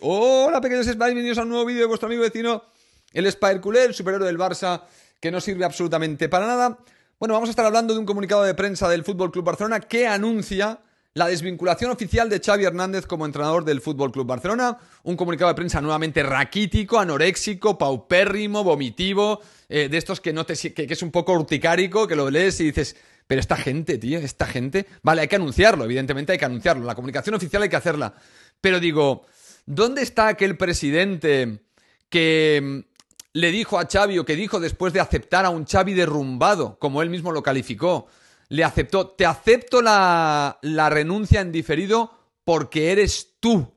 Hola pequeños Spies, bienvenidos a un nuevo vídeo de vuestro amigo vecino, el Spire el superhéroe del Barça, que no sirve absolutamente para nada. Bueno, vamos a estar hablando de un comunicado de prensa del Fútbol Club Barcelona que anuncia la desvinculación oficial de Xavi Hernández como entrenador del Fútbol Club Barcelona. Un comunicado de prensa nuevamente raquítico, anoréxico, paupérrimo, vomitivo, eh, de estos que es un poco urticárico, que lo lees y dices, pero esta gente, tío, esta gente. Vale, hay que anunciarlo, evidentemente hay que anunciarlo. La comunicación oficial hay que hacerla. Pero digo, ¿Dónde está aquel presidente que mm, le dijo a Xavi o que dijo después de aceptar a un Xavi derrumbado, como él mismo lo calificó? Le aceptó, te acepto la, renuncia en diferido porque eres tú.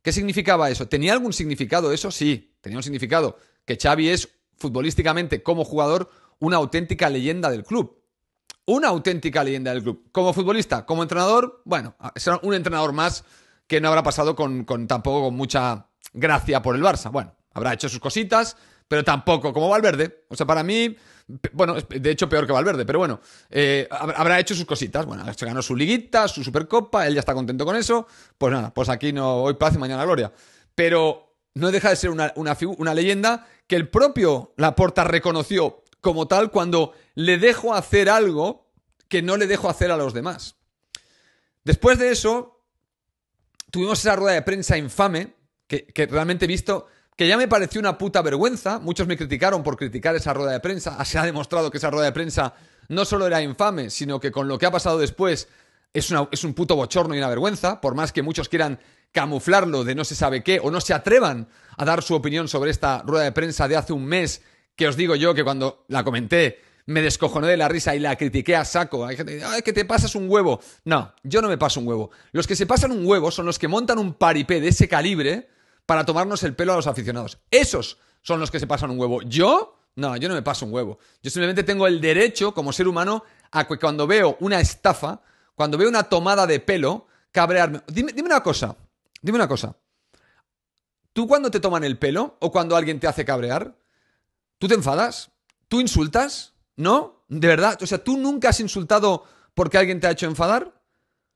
¿Qué significaba eso? ¿Tenía algún significado eso? Sí, tenía un significado. Que Xavi es futbolísticamente como jugador una auténtica leyenda del club. Una auténtica leyenda del club. Como futbolista, como entrenador, bueno, será un entrenador más que no habrá pasado con, tampoco con mucha gracia por el Barça. Bueno, habrá hecho sus cositas, pero tampoco como Valverde. O sea, para mí, bueno, de hecho peor que Valverde, pero bueno, eh, habrá hecho sus cositas. Bueno, se ganó su liguita, su supercopa, él ya está contento con eso. Pues nada, pues aquí no, hoy paz y mañana gloria. Pero no deja de ser una, una leyenda que el propio Laporta reconoció como tal cuando le dejo hacer algo que no le dejo hacer a los demás. Después de eso, tuvimos esa rueda de prensa infame que, realmente he visto que ya me pareció una puta vergüenza. Muchos me criticaron por criticar esa rueda de prensa. Se ha demostrado que esa rueda de prensa no solo era infame, sino que con lo que ha pasado después es, es un puto bochorno y una vergüenza, por más que muchos quieran camuflarlo de no se sabe qué o no se atrevan a dar su opinión sobre esta rueda de prensa de hace un mes, que os digo yo que cuando la comenté me descojoné de la risa y la critiqué a saco. Hay gente que que te pasas un huevo. No, yo no me paso un huevo. Los que se pasan un huevo son los que montan un paripé de ese calibre para tomarnos el pelo a los aficionados. Esos son los que se pasan un huevo. Yo, no, yo no me paso un huevo. Yo simplemente tengo el derecho como ser humano a que cuando veo una estafa, cuando veo una tomada de pelo, cabrearme. Dime, dime una cosa, dime una cosa. ¿Tú cuando te toman el pelo o cuando alguien te hace cabrear? ¿Tú te enfadas? ¿Tú insultas? ¿No? ¿De verdad? O sea, ¿tú nunca has insultado porque alguien te ha hecho enfadar?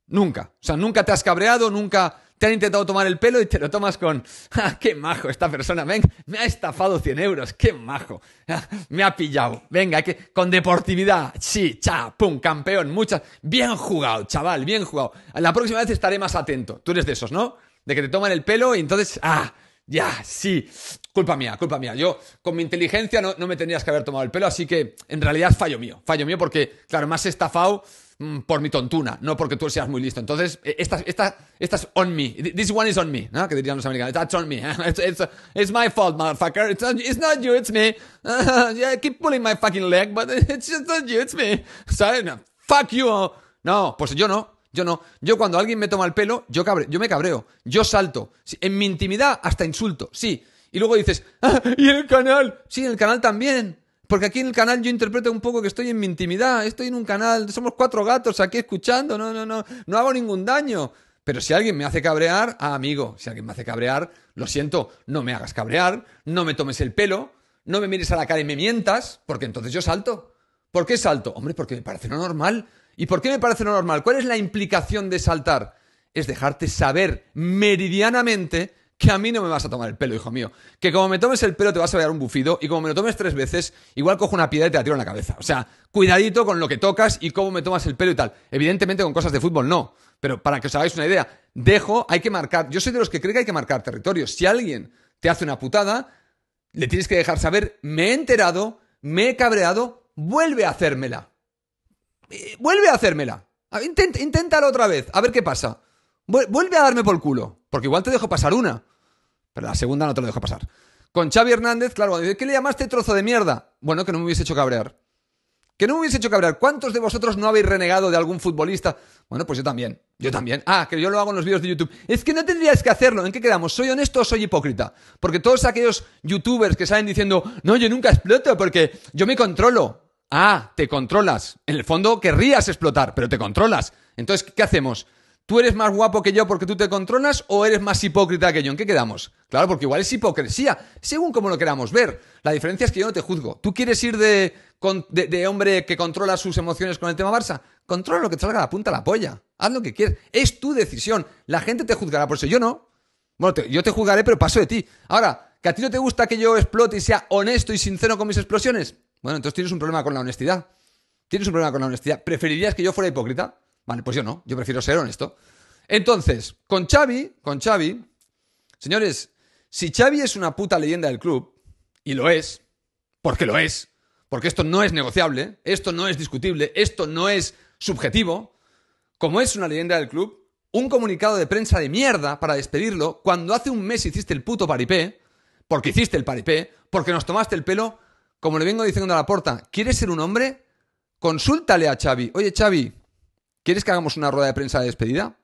Nunca. O sea, nunca te has cabreado, nunca te han intentado tomar el pelo y te lo tomas con, ah, qué majo esta persona, ¡Venga! me ha estafado 100 euros, qué majo, ah, me ha pillado, venga, que, con deportividad, sí, cha, pum, campeón, muchas, bien jugado, chaval, bien jugado. La próxima vez estaré más atento, tú eres de esos, ¿no? De que te toman el pelo y entonces, ah, ya, sí, culpa mía, culpa mía. Yo, con mi inteligencia, no, no, me tendrías que haber tomado el pelo, así que en realidad fallo mío. Fallo mío porque, claro, me has estafado mm, por mi tontuna, no porque tú seas muy listo. Entonces, eh, esta, esta, estas es on me. This one is on me, ¿no? Que dirían los americanos. That's on me. It's, my fault, motherfucker. It's, not, you, it's me. yeah, keep pulling my fucking leg, but it's just not you, it's me. ¿Sabes? No, fuck you. No, pues yo no. Yo no. Yo cuando alguien me toma el pelo, yo, cabre, yo me cabreo. Yo salto. En mi intimidad hasta insulto. Sí. Y luego dices, ¡Ah, ¿y el canal? Sí, el canal también. Porque aquí en el canal yo interpreto un poco que estoy en mi intimidad, estoy en un canal, somos cuatro gatos aquí escuchando, no, no, no, no hago ningún daño. Pero si alguien me hace cabrear, ah, amigo, si alguien me hace cabrear, lo siento, no me hagas cabrear, no me tomes el pelo, no me mires a la cara y me mientas, porque entonces yo salto. ¿Por qué salto? Hombre, porque me parece no normal. ¿Y por qué me parece no normal? ¿Cuál es la implicación de saltar? Es dejarte saber meridianamente que a mí no me vas a tomar el pelo, hijo mío. Que como me tomes el pelo te vas a dar un bufido y como me lo tomes tres veces, igual cojo una piedra y te la tiro en la cabeza. O sea, cuidadito con lo que tocas y cómo me tomas el pelo y tal. Evidentemente con cosas de fútbol no, pero para que os hagáis una idea, dejo, hay que marcar, yo soy de los que cree que hay que marcar territorio. Si alguien te hace una putada, le tienes que dejar saber, me he enterado, me he cabreado, vuelve a hacérmela. Eh, vuelve a hacérmela. Inténtalo otra vez, a ver qué pasa. Vuelve a darme por el culo, porque igual te dejo pasar una. Pero la segunda no te lo dejo pasar. Con Xavi Hernández, claro, ¿qué le llamaste trozo de mierda? Bueno, que no me hubiese hecho cabrear. Que no me hubiese hecho cabrear. ¿Cuántos de vosotros no habéis renegado de algún futbolista? Bueno, pues yo también. Yo también. Ah, que yo lo hago en los vídeos de YouTube. Es que no tendrías que hacerlo. ¿En qué quedamos? ¿Soy honesto o soy hipócrita? Porque todos aquellos youtubers que salen diciendo, no, yo nunca exploto porque yo me controlo. Ah, te controlas. En el fondo querrías explotar, pero te controlas. Entonces, ¿qué hacemos? ¿Tú eres más guapo que yo porque tú te controlas o eres más hipócrita que yo? ¿En qué quedamos? Claro, porque igual es hipocresía, según como lo queramos ver. La diferencia es que yo no te juzgo. ¿Tú quieres ir de, hombre que controla sus emociones con el tema Barça? Controla lo que salga de la punta de la polla. Haz lo que quieras. Es tu decisión. La gente te juzgará por eso. Yo no. Bueno, yo te juzgaré, pero paso de ti. Ahora, ¿que a ti no te gusta que yo explote y sea honesto y sincero con mis explosiones? Bueno, entonces tienes un problema con la honestidad. Tienes un problema con la honestidad. ¿Preferirías que yo fuera hipócrita? Vale, pues yo no, yo prefiero ser honesto. Entonces, con Xavi, con Xavi, señores, si Xavi es una puta leyenda del club, y lo es, porque lo es, porque esto no es negociable, esto no es discutible, esto no es subjetivo, como es una leyenda del club, un comunicado de prensa de mierda para despedirlo cuando hace un mes hiciste el puto paripé, porque hiciste el paripé, porque nos tomaste el pelo, como le vengo diciendo a la puerta ¿quieres ser un hombre? Consúltale a Xavi. Oye, Xavi, ¿Quieres que hagamos una rueda de prensa de despedida?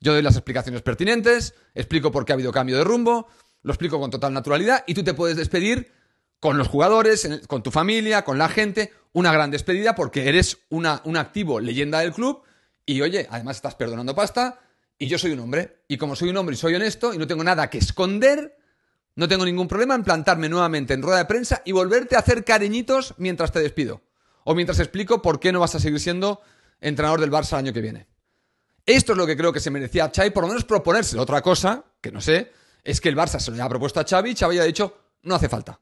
Yo doy las explicaciones pertinentes, explico por qué ha habido cambio de rumbo, lo explico con total naturalidad y tú te puedes despedir con los jugadores, con tu familia, con la gente, una gran despedida porque eres un activo leyenda del club y oye, además estás perdonando pasta y yo soy un hombre. Y como soy un hombre y soy honesto y no tengo nada que esconder, no tengo ningún problema en plantarme nuevamente en rueda de prensa y volverte a hacer cariñitos mientras te despido. O mientras explico por qué no vas a seguir siendo entrenador del Barça el año que viene. Esto es lo que creo que se merecía Xavi, por lo menos proponérselo. Otra cosa, que no sé, es que el Barça se lo haya propuesto a Xavi y Xavi ha dicho, no hace falta.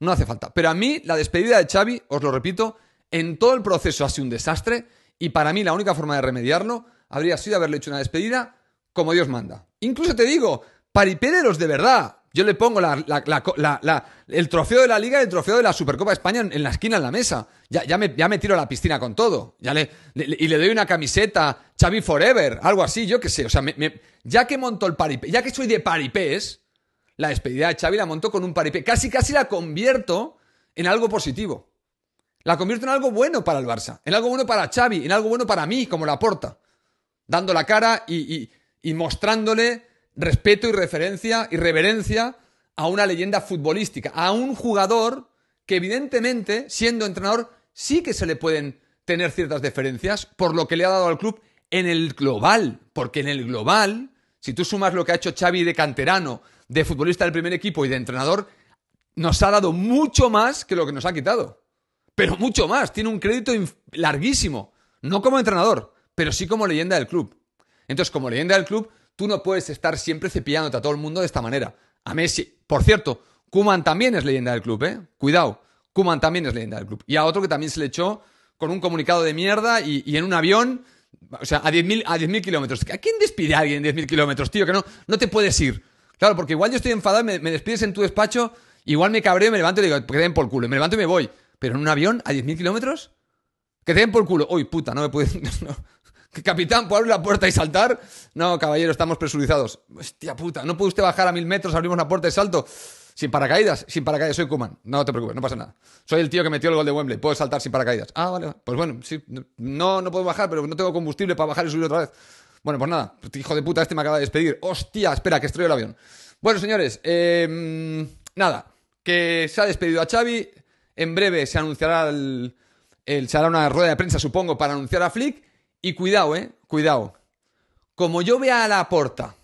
No hace falta. Pero a mí, la despedida de Xavi, os lo repito, en todo el proceso ha sido un desastre y para mí la única forma de remediarlo habría sido haberle hecho una despedida como Dios manda. Incluso te digo, los de verdad, yo le pongo el trofeo de la Liga y el trofeo de la Supercopa de España en, la esquina, en la mesa. Ya, me, tiro a la piscina con todo. Ya le, y le doy una camiseta, Xavi Forever, algo así, yo qué sé. O sea, ya que monto el paripé, ya que soy de paripés, la despedida de Xavi la monto con un paripé. Casi, casi la convierto en algo positivo. La convierto en algo bueno para el Barça, en algo bueno para Xavi, en algo bueno para mí, como la porta. Dando la cara y mostrándole respeto y referencia y reverencia a una leyenda futbolística, a un jugador que evidentemente, siendo entrenador, sí que se le pueden tener ciertas deferencias por lo que le ha dado al club en el global, porque en el global, si tú sumas lo que ha hecho Xavi de canterano, de futbolista del primer equipo y de entrenador, nos ha dado mucho más que lo que nos ha quitado. Pero mucho más, tiene un crédito larguísimo, no como entrenador, pero sí como leyenda del club. Entonces, como leyenda del club, Tú no puedes estar siempre cepillándote a todo el mundo de esta manera. A Messi, por cierto, Kuman también es leyenda del club, ¿eh? Cuidado, Kuman también es leyenda del club. Y a otro que también se le echó con un comunicado de mierda y, en un avión, o sea, a 10.000 a kilómetros. ¿A quién despide a alguien en 10.000 kilómetros, tío? Que no, no te puedes ir. Claro, porque igual yo estoy enfadado, me, despides en tu despacho, igual me cabreo, me levanto y digo, que te den por culo, me levanto y me voy. Pero en un avión a 10.000 kilómetros, que te den por culo. Uy, puta, no me puedes... No, Capitán, ¿puedo abrir la puerta y saltar? No, caballero, estamos presurizados. Hostia puta, ¿no puede usted bajar a mil metros, abrimos una puerta y salto? Sin paracaídas, sin paracaídas, soy Kuman. No te preocupes, no pasa nada. Soy el tío que metió el gol de Wembley, puedo saltar sin paracaídas. Ah, vale, pues bueno, sí, no, no puedo bajar, pero no tengo combustible para bajar y subir otra vez. Bueno, pues nada, este hijo de puta, este me acaba de despedir. Hostia, espera, que estrello el avión. Bueno, señores, em, nada, que se ha despedido a Xavi. En breve se anunciará el, se hará una rueda de prensa, supongo, para anunciar a Flick. Y cuidado, ¿eh? Cuidado. Como yo vea a la porta,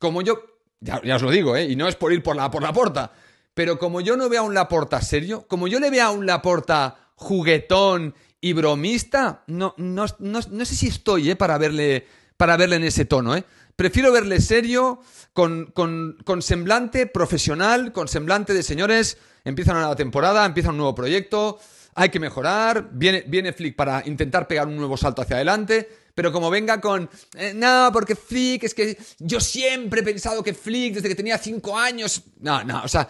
como yo. Ya, os lo digo, ¿eh? Y no es por ir por la, por la porta. Pero como yo no vea a la porta serio, como yo le vea a un Laporta juguetón y bromista, no, no, no, sé si estoy, ¿eh? Para verle, para verle en ese tono, ¿eh? Prefiero verle serio, con, con, con semblante profesional, con semblante de señores, empieza una nueva temporada, empieza un nuevo proyecto, hay que mejorar, viene, viene Flick para intentar pegar un nuevo salto hacia adelante, pero como venga con, eh, no, porque Flick, es que yo siempre he pensado que Flick, desde que tenía cinco años, no, no, o sea,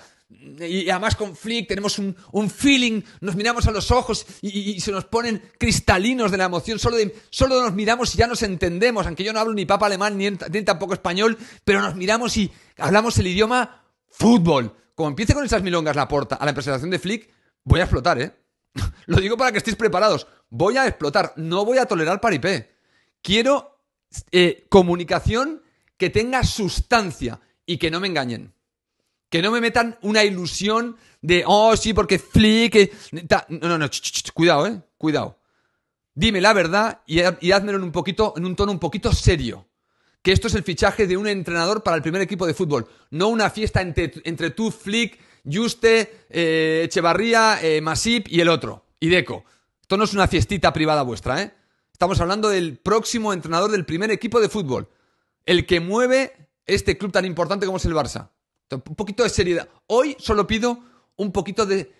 y además con Flick tenemos un, feeling, nos miramos a los ojos y, se nos ponen cristalinos de la emoción, solo, de, solo nos miramos y ya nos entendemos, aunque yo no hablo ni papa alemán ni, tampoco español, pero nos miramos y hablamos el idioma fútbol. Como empiece con esas milongas la puerta a la presentación de Flick, voy a explotar, ¿eh? Lo digo para que estéis preparados. Voy a explotar, no voy a tolerar paripé. Quiero eh, comunicación que tenga sustancia y que no me engañen. Que no me metan una ilusión de, oh, sí, porque Flick. Eh, no, no, no, cuidado, eh, cuidado. Dime la verdad y, y házmelo en un, poquito, en un tono un poquito serio. Que esto es el fichaje de un entrenador para el primer equipo de fútbol. No una fiesta entre, entre tú, Flick, Juste, eh, Echevarría, eh, Masip y el otro, Ideco. Esto no es una fiestita privada vuestra, ¿eh? Estamos hablando del próximo entrenador del primer equipo de fútbol. El que mueve este club tan importante como es el Barça. un poquito de seriedad. Hoy solo pido un poquito de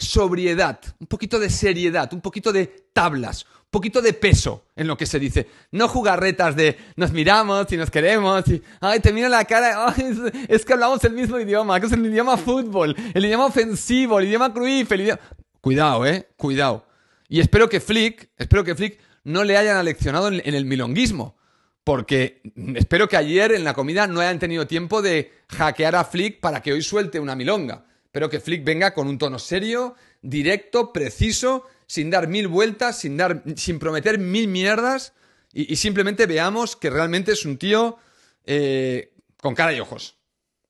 sobriedad, un poquito de seriedad, un poquito de tablas, poquito de peso en lo que se dice. No jugarretas de nos miramos y nos queremos y, ay, te miro la cara, es, que hablamos el mismo idioma, que es el idioma fútbol, el idioma ofensivo, el idioma Cruyff, el Cuidado, eh, cuidado. Y espero que Flick, espero que Flick no le hayan aleccionado en el milonguismo. Porque espero que ayer en la comida no hayan tenido tiempo de hackear a Flick para que hoy suelte una milonga. Pero que Flick venga con un tono serio, directo, preciso, sin dar mil vueltas, sin, dar, sin prometer mil mierdas y, simplemente veamos que realmente es un tío eh, con cara y ojos.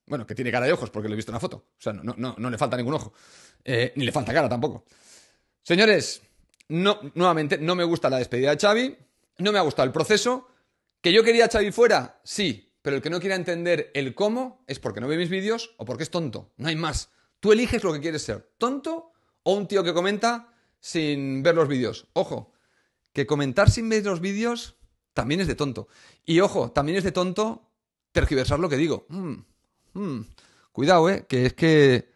Bueno, que tiene cara y ojos porque lo he visto en la foto. O sea, no, le falta ningún ojo. Eh, ni le falta cara tampoco. Señores, no, nuevamente, no me gusta la despedida de Xavi. No me ha gustado el proceso. ¿Que yo quería a Xavi fuera? Sí. Pero el que no quiera entender el cómo es porque no ve mis vídeos o porque es tonto. No hay más. Tú eliges lo que quieres ser, tonto o un tío que comenta sin ver los vídeos. Ojo, que comentar sin ver los vídeos también es de tonto. Y ojo, también es de tonto tergiversar lo que digo. Mm, mm. Cuidado, eh, que es que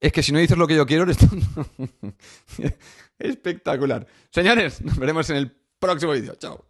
es que si no dices lo que yo quiero eres Espectacular. Señores, nos veremos en el próximo vídeo. Chao.